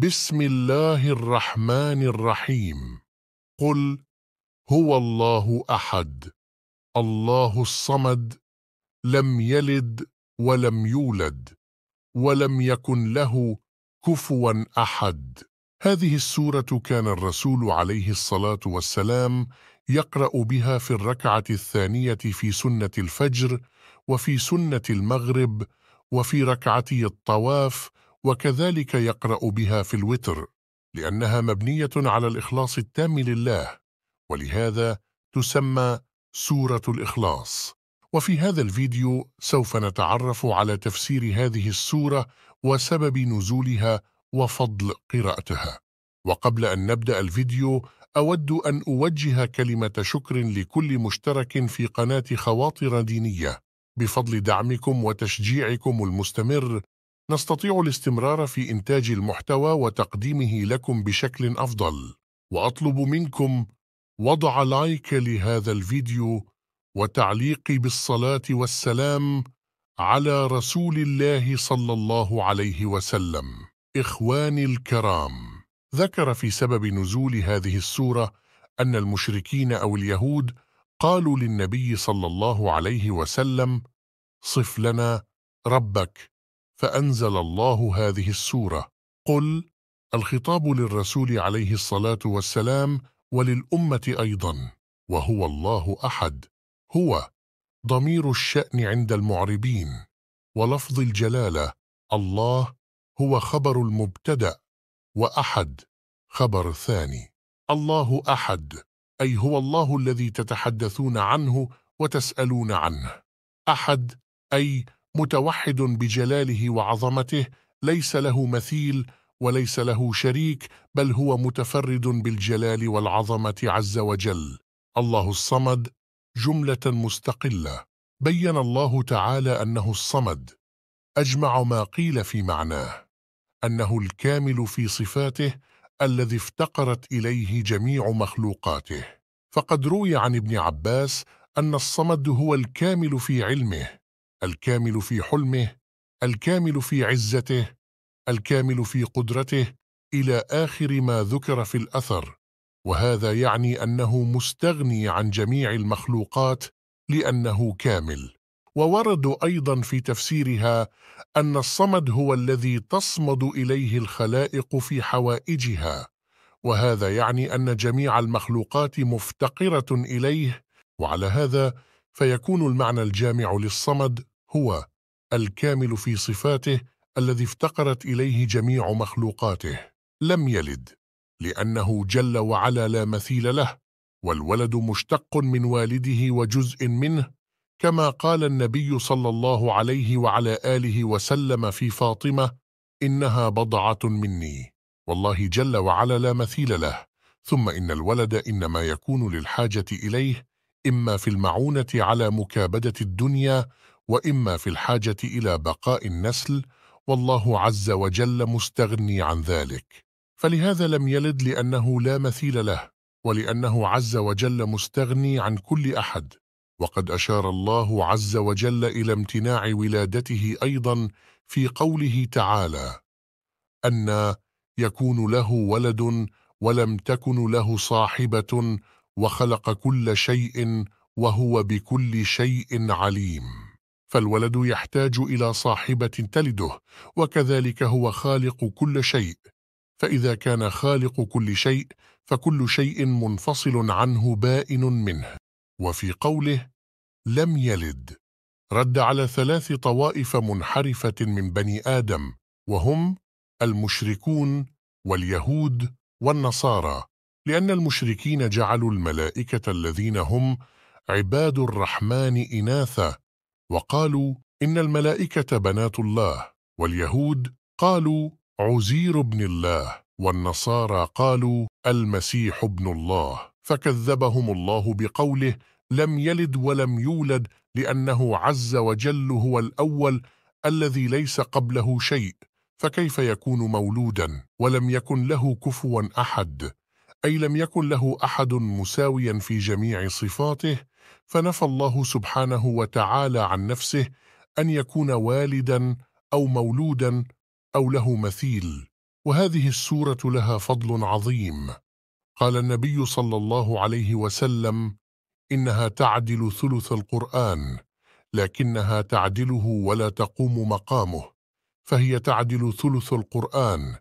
بسم الله الرحمن الرحيم قل هو الله احد الله الصمد لم يلد ولم يولد ولم يكن له كفوا احد هذه السوره كان الرسول عليه الصلاه والسلام يقرا بها في الركعه الثانيه في سنه الفجر وفي سنه المغرب وفي ركعتي الطواف وكذلك يقرأ بها في الوتر لأنها مبنية على الإخلاص التام لله ولهذا تسمى سورة الإخلاص وفي هذا الفيديو سوف نتعرف على تفسير هذه السورة وسبب نزولها وفضل قراءتها وقبل أن نبدأ الفيديو أود أن أوجه كلمة شكر لكل مشترك في قناة خواطر دينية بفضل دعمكم وتشجيعكم المستمر نستطيع الاستمرار في إنتاج المحتوى وتقديمه لكم بشكل أفضل وأطلب منكم وضع لايك لهذا الفيديو وتعليق بالصلاة والسلام على رسول الله صلى الله عليه وسلم إخواني الكرام ذكر في سبب نزول هذه السورة أن المشركين أو اليهود قالوا للنبي صلى الله عليه وسلم صف لنا ربك فأنزل الله هذه السورة قل الخطاب للرسول عليه الصلاة والسلام وللأمة أيضا وهو الله أحد هو ضمير الشأن عند المعربين ولفظ الجلالة الله هو خبر المبتدأ وأحد خبر الثاني الله أحد أي هو الله الذي تتحدثون عنه وتسألون عنه أحد أي متوحد بجلاله وعظمته ليس له مثيل وليس له شريك بل هو متفرد بالجلال والعظمه عز وجل الله الصمد جمله مستقله بين الله تعالى انه الصمد اجمع ما قيل في معناه انه الكامل في صفاته الذي افتقرت اليه جميع مخلوقاته فقد روي عن ابن عباس ان الصمد هو الكامل في علمه الكامل في حلمه الكامل في عزته الكامل في قدرته الى اخر ما ذكر في الاثر وهذا يعني انه مستغني عن جميع المخلوقات لانه كامل وورد ايضا في تفسيرها ان الصمد هو الذي تصمد اليه الخلائق في حوائجها وهذا يعني ان جميع المخلوقات مفتقره اليه وعلى هذا فيكون المعنى الجامع للصمد هو الكامل في صفاته الذي افتقرت اليه جميع مخلوقاته لم يلد لانه جل وعلا لا مثيل له والولد مشتق من والده وجزء منه كما قال النبي صلى الله عليه وعلى اله وسلم في فاطمه انها بضعه مني والله جل وعلا لا مثيل له ثم ان الولد انما يكون للحاجه اليه إما في المعونة على مكابدة الدنيا وإما في الحاجة إلى بقاء النسل والله عز وجل مستغني عن ذلك فلهذا لم يلد لأنه لا مثيل له ولأنه عز وجل مستغني عن كل أحد وقد أشار الله عز وجل إلى امتناع ولادته أيضا في قوله تعالى أن يكون له ولد ولم تكن له صاحبة وخلق كل شيء وهو بكل شيء عليم فالولد يحتاج إلى صاحبة تلده وكذلك هو خالق كل شيء فإذا كان خالق كل شيء فكل شيء منفصل عنه بائن منه وفي قوله لم يلد رد على ثلاث طوائف منحرفة من بني آدم وهم المشركون واليهود والنصارى لأن المشركين جعلوا الملائكة الذين هم عباد الرحمن إناثا وقالوا إن الملائكة بنات الله واليهود قالوا عزير بن الله والنصارى قالوا المسيح ابن الله فكذبهم الله بقوله لم يلد ولم يولد لأنه عز وجل هو الأول الذي ليس قبله شيء فكيف يكون مولودا ولم يكن له كفوا أحد أي لم يكن له أحد مساويا في جميع صفاته فنفى الله سبحانه وتعالى عن نفسه أن يكون والدا أو مولودا أو له مثيل وهذه السورة لها فضل عظيم قال النبي صلى الله عليه وسلم إنها تعدل ثلث القرآن لكنها تعدله ولا تقوم مقامه فهي تعدل ثلث القرآن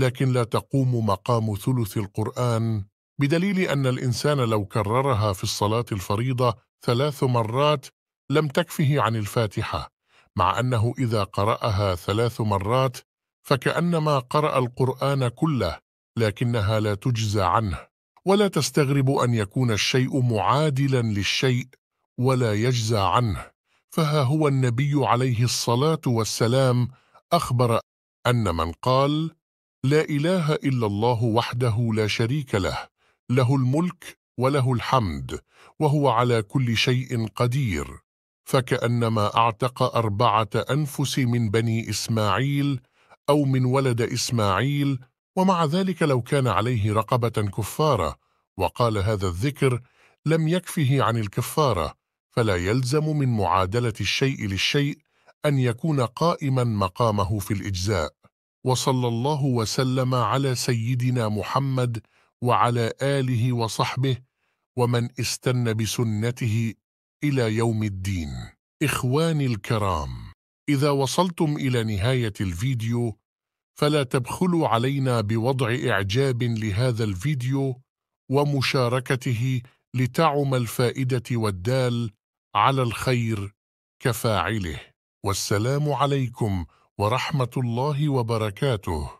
لكن لا تقوم مقام ثلث القرآن بدليل أن الإنسان لو كررها في الصلاة الفريضة ثلاث مرات لم تكفه عن الفاتحة مع أنه إذا قرأها ثلاث مرات فكأنما قرأ القرآن كله لكنها لا تجزى عنه ولا تستغرب أن يكون الشيء معادلا للشيء ولا يجزى عنه فها هو النبي عليه الصلاة والسلام أخبر أن من قال لا إله إلا الله وحده لا شريك له له الملك وله الحمد وهو على كل شيء قدير فكأنما أعتق أربعة أنفس من بني إسماعيل أو من ولد إسماعيل ومع ذلك لو كان عليه رقبة كفارة وقال هذا الذكر لم يكفه عن الكفارة فلا يلزم من معادلة الشيء للشيء أن يكون قائما مقامه في الإجزاء وصلى الله وسلم على سيدنا محمد وعلى آله وصحبه ومن استن بسنته إلى يوم الدين إخواني الكرام إذا وصلتم إلى نهاية الفيديو فلا تبخلوا علينا بوضع إعجاب لهذا الفيديو ومشاركته لتعم الفائدة والدال على الخير كفاعله والسلام عليكم ورحمه الله وبركاته